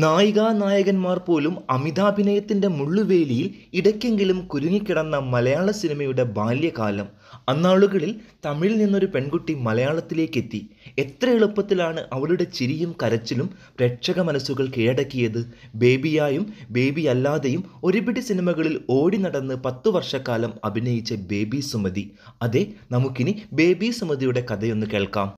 നായികാ നായകന്മാർ പോലും അമിതാഭിനയത്തിന്റെ മുള്ളുവേലിയിൽ ഇടയ്ക്കെങ്കിലും കുരുങ്ങിക്കിടന്ന മലയാള സിനിമയുടെ ബാല്യകാലം അന്നാളുകളിൽ തമിഴിൽ നിന്നൊരു പെൺകുട്ടി മലയാളത്തിലേക്കെത്തി എത്ര എളുപ്പത്തിലാണ് അവളുടെ ചിരിയും കരച്ചിലും പ്രേക്ഷക മനസ്സുകൾ കീഴടക്കിയത് ബേബിയായും ബേബി അല്ലാതെയും ഒരുപിടി സിനിമകളിൽ ഓടി നടന്ന് പത്തു വർഷക്കാലം അഭിനയിച്ച ബേബി സുമതി അതെ നമുക്കിനി ബേബി സുമതിയുടെ കഥയൊന്ന് കേൾക്കാം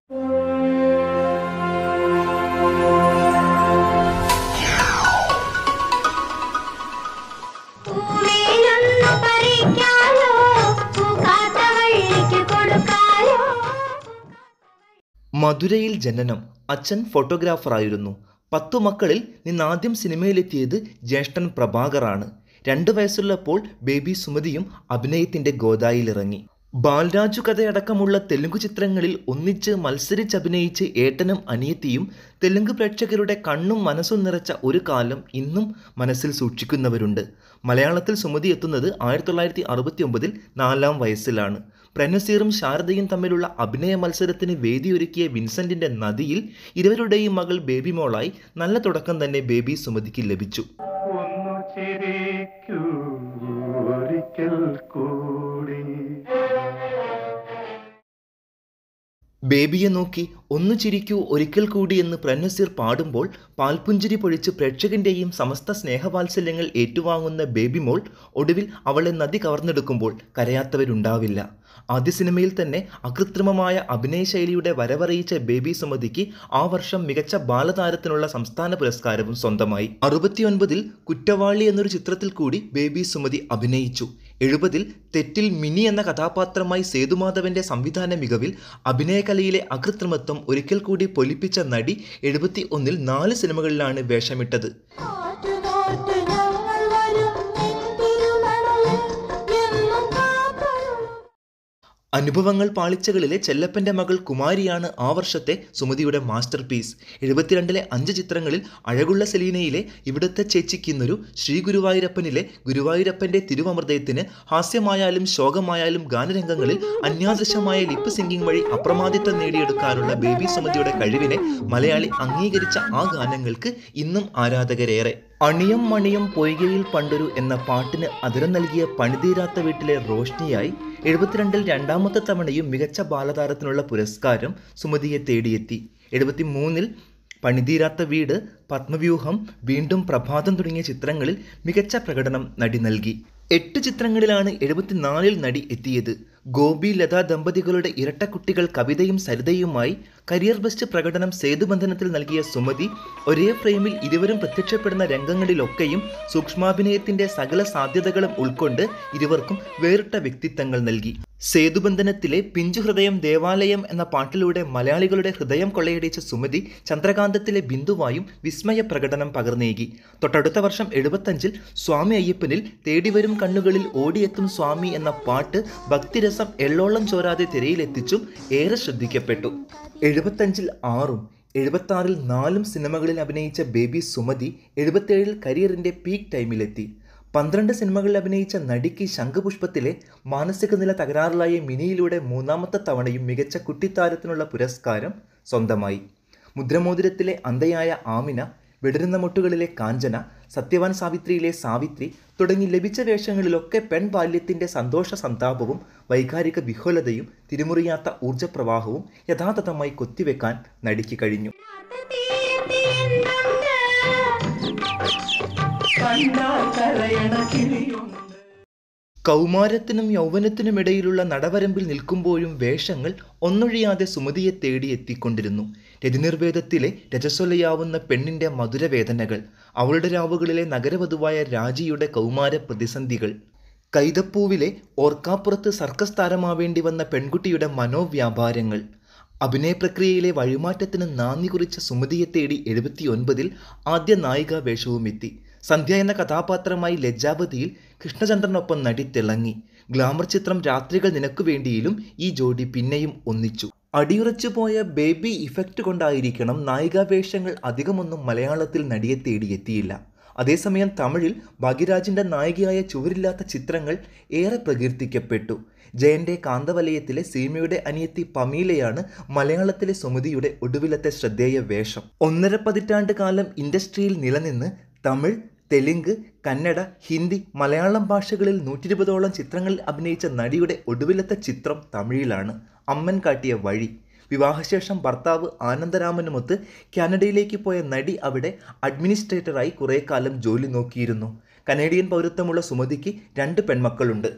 മധുരയിൽ ജനനം അച്ഛൻ ഫോട്ടോഗ്രാഫറായിരുന്നു പത്തു മക്കളിൽ നിന്നാദ്യം സിനിമയിലെത്തിയത് ജ്യേഷ്ഠൻ പ്രഭാകറാണ് രണ്ടു വയസ്സുള്ളപ്പോൾ ബേബി സുമതിയും അഭിനയത്തിൻ്റെ ഗോദായിലിറങ്ങി ബാൽരാജു കഥയടക്കമുള്ള തെലുങ്ക് ചിത്രങ്ങളിൽ ഒന്നിച്ച് മത്സരിച്ചഭിനയിച്ച് ഏട്ടനും അനിയത്തിയും തെലുങ്ക് പ്രേക്ഷകരുടെ കണ്ണും മനസ്സും നിറച്ച ഒരു കാലം ഇന്നും മനസ്സിൽ സൂക്ഷിക്കുന്നവരുണ്ട് മലയാളത്തിൽ സുമതി എത്തുന്നത് ആയിരത്തി തൊള്ളായിരത്തി അറുപത്തി ഒമ്പതിൽ നാലാം വയസ്സിലാണ് പ്രനസീറും ശാരദയും തമ്മിലുള്ള അഭിനയ മത്സരത്തിന് വേദിയൊരുക്കിയ വിൻസെന്റിന്റെ നദിയിൽ ഇരുവരുടെയും മകൾ ബേബി മോളായി നല്ല തുടക്കം തന്നെ ബേബി സുമതിക്ക് ലഭിച്ചു ഒന്നു ബേബിയെ നോക്കി ഒന്നു ചിരിക്കൂ ഒരിക്കൽ കൂടി എന്ന് പ്രനസീർ പാടുമ്പോൾ പാൽപുഞ്ചിരി പൊഴിച്ച് പ്രേക്ഷകന്റെയും സമസ്ത സ്നേഹവാത്സല്യങ്ങൾ ഏറ്റുവാങ്ങുന്ന ബേബി മോൾ ഒടുവിൽ അവളെ നദി കവർന്നെടുക്കുമ്പോൾ കരയാത്തവരുണ്ടാവില്ല ആദ്യ സിനിമയിൽ തന്നെ അകൃത്രിമമായ അഭിനയശൈലിയുടെ വരവറിയിച്ച ബേബി സുമതിക്ക് ആ വർഷം മികച്ച ബാലതാരത്തിനുള്ള സംസ്ഥാന പുരസ്കാരവും സ്വന്തമായി അറുപത്തിയൊൻപതിൽ കുറ്റവാളി എന്നൊരു ചിത്രത്തിൽ കൂടി ബേബി സുമതി അഭിനയിച്ചു എഴുപതിൽ തെറ്റിൽ മിനി എന്ന കഥാപാത്രമായി സേതുമാധവന്റെ സംവിധാന മികവിൽ അഭിനയകലയിലെ അകൃത്രിമത്വം ഒരിക്കൽ കൂടി പൊലിപ്പിച്ച നടി എഴുപത്തി ഒന്നിൽ നാല് സിനിമകളിലാണ് വേഷമിട്ടത് അനുഭവങ്ങൾ പാളിച്ചകളിലെ ചെല്ലപ്പൻ്റെ മകൾ കുമാരിയാണ് ആ വർഷത്തെ സുമതിയുടെ മാസ്റ്റർ പീസ് എഴുപത്തിരണ്ടിലെ അഞ്ച് ചിത്രങ്ങളിൽ അഴകുള്ള സെലീനയിലെ ഇവിടുത്തെ ചേച്ചിക്കുന്നൊരു ശ്രീ ഗുരുവായൂരപ്പനിലെ ഗുരുവായൂരപ്പൻ്റെ തിരുവമൃതയത്തിന് ഹാസ്യമായാലും ശോകമായാലും ഗാനരംഗങ്ങളിൽ അന്യാദൃശ്യമായ ലിപ്പ് സിംഗിങ് വഴി അപ്രമാദിത്വം നേടിയെടുക്കാനുള്ള ബേബി സുമതിയുടെ കഴിവിനെ മലയാളി അംഗീകരിച്ച ആ ഗാനങ്ങൾക്ക് ഇന്നും ആരാധകരേറെ അണിയം മണിയം പൊയ്കയിൽ പണ്ടൊരു എന്ന പാട്ടിന് അതിരം നൽകിയ പണിതീരാത്ത വീട്ടിലെ റോഷ്നിയായി എഴുപത്തിരണ്ടിൽ രണ്ടാമത്തെ തവണയും മികച്ച ബാലതാരത്തിനുള്ള പുരസ്കാരം സുമതിയെ തേടിയെത്തി എഴുപത്തി മൂന്നിൽ പണിതീരാത്ത വീട് പത്മവ്യൂഹം വീണ്ടും പ്രഭാതം തുടങ്ങിയ ചിത്രങ്ങളിൽ മികച്ച പ്രകടനം നടി നൽകി എട്ട് ചിത്രങ്ങളിലാണ് എഴുപത്തിനാലിൽ നടി എത്തിയത് ഗോപി ലതാ ദമ്പതികളുടെ ഇരട്ടക്കുട്ടികൾ കവിതയും സരിതയുമായി കരിയർ ബെസ്റ്റ് പ്രകടനം സേതുബന്ധനത്തിൽ നൽകിയ സുമതി ഒരേ ഫ്രെയിമിൽ ഇരുവരും പ്രത്യക്ഷപ്പെടുന്ന രംഗങ്ങളിലൊക്കെയും സൂക്ഷ്മാഭിനയത്തിൻ്റെ സകല സാധ്യതകളും ഉൾക്കൊണ്ട് ഇരുവർക്കും വേറിട്ട വ്യക്തിത്വങ്ങൾ നൽകി സേതുബന്ധനത്തിലെ പിഞ്ചുഹൃദയം ദേവാലയം എന്ന പാട്ടിലൂടെ മലയാളികളുടെ ഹൃദയം കൊള്ളയടിച്ച സുമതി ചന്ദ്രകാന്തത്തിലെ ബിന്ദുവായും വിസ്മയ പ്രകടനം പകർന്നേകി തൊട്ടടുത്ത വർഷം എഴുപത്തഞ്ചിൽ സ്വാമി അയ്യപ്പനിൽ തേടിവരും കണ്ണുകളിൽ ഓടിയെത്തും സ്വാമി എന്ന പാട്ട് ഭക്തിരസം എള്ളോളം ചോരാതെ തിരയിലെത്തിച്ചും ഏറെ ശ്രദ്ധിക്കപ്പെട്ടു എഴുപത്തഞ്ചിൽ ആറും എഴുപത്താറിൽ നാലും സിനിമകളിൽ അഭിനയിച്ച ബേബി സുമതി എഴുപത്തേഴിൽ കരിയറിൻ്റെ പീക്ക് ടൈമിലെത്തി പന്ത്രണ്ട് സിനിമകളിൽ അഭിനയിച്ച നടിക്ക് ശംഖുപുഷ്പത്തിലെ മാനസിക നില തകരാറിലായ മിനിയിലൂടെ മൂന്നാമത്തെ തവണയും മികച്ച കുട്ടിത്താരത്തിനുള്ള പുരസ്കാരം സ്വന്തമായി മുദ്രമോതിരത്തിലെ അന്ധയായ ആമിന വിടരുന്ന മുട്ടുകളിലെ കാഞ്ചന സത്യവാൻ സാവിത്രിയിലെ സാവിത്രി തുടങ്ങി ലഭിച്ച വേഷങ്ങളിലൊക്കെ പെൺബാല്യത്തിൻ്റെ സന്തോഷ സന്താപവും വൈകാരിക വിഹുലതയും തിരിമുറിയാത്ത ഊർജപ്രവാഹവും യഥാർത്ഥമായി കൊത്തിവെക്കാൻ നടിക്ക് കഴിഞ്ഞു കൗമാരത്തിനും യൗവനത്തിനും ഇടയിലുള്ള നടവരമ്പിൽ നിൽക്കുമ്പോഴും വേഷങ്ങൾ ഒന്നൊഴിയാതെ സുമതിയെ തേടി എത്തിക്കൊണ്ടിരുന്നു രതിനിർവേദത്തിലെ രജസ്വലയാവുന്ന പെണ്ണിൻ്റെ മധുരവേദനകൾ അവളുടെ രാവുകളിലെ നഗരവധുവായ രാജിയുടെ കൗമാര പ്രതിസന്ധികൾ കൈതപ്പൂവിലെ ഓർക്കാപ്പുറത്ത് സർക്കസ് താരമാവേണ്ടി വന്ന പെൺകുട്ടിയുടെ മനോവ്യാപാരങ്ങൾ അഭിനയ പ്രക്രിയയിലെ വഴിമാറ്റത്തിന് നാന്ദി കുറിച്ച സുമതിയെ തേടി എഴുപത്തിയൊൻപതിൽ ആദ്യ നായികാ വേഷവും എത്തി സന്ധ്യ എന്ന കഥാപാത്രമായി ലജ്ജാവതിയിൽ കൃഷ്ണചന്ദ്രനൊപ്പം നടി തിളങ്ങി ഗ്ലാമർ ചിത്രം രാത്രികൾ നിനക്കു വേണ്ടിയിലും ഈ ജോഡി പിന്നെയും ഒന്നിച്ചു പോയ ബേബി ഇഫക്റ്റ് കൊണ്ടായിരിക്കണം നായികാവേഷങ്ങൾ അധികമൊന്നും മലയാളത്തിൽ നടിയെ തേടിയെത്തിയില്ല അതേസമയം തമിഴിൽ ഭാഗ്യരാജിൻ്റെ നായികയായ ചുവരില്ലാത്ത ചിത്രങ്ങൾ ഏറെ പ്രകീർത്തിക്കപ്പെട്ടു ജയൻ്റെ കാന്തവലയത്തിലെ സീമയുടെ അനിയത്തി പമീലയാണ് മലയാളത്തിലെ സുമതിയുടെ ഒടുവിലത്തെ ശ്രദ്ധേയ വേഷം ഒന്നര പതിറ്റാണ്ട് കാലം ഇൻഡസ്ട്രിയിൽ നിലനിന്ന് തമിഴ് തെലുങ്ക് കന്നഡ ഹിന്ദി മലയാളം ഭാഷകളിൽ ഇരുപതോളം ചിത്രങ്ങളിൽ അഭിനയിച്ച നടിയുടെ ഒടുവിലത്തെ ചിത്രം തമിഴിലാണ് അമ്മൻ കാട്ടിയ വഴി വിവാഹശേഷം ഭർത്താവ് ആനന്ദരാമനുമൊത്ത് കാനഡയിലേക്ക് പോയ നടി അവിടെ അഡ്മിനിസ്ട്രേറ്ററായി കുറേ കാലം ജോലി നോക്കിയിരുന്നു കനേഡിയൻ പൗരത്വമുള്ള സുമതിക്ക് രണ്ട് പെൺമക്കളുണ്ട്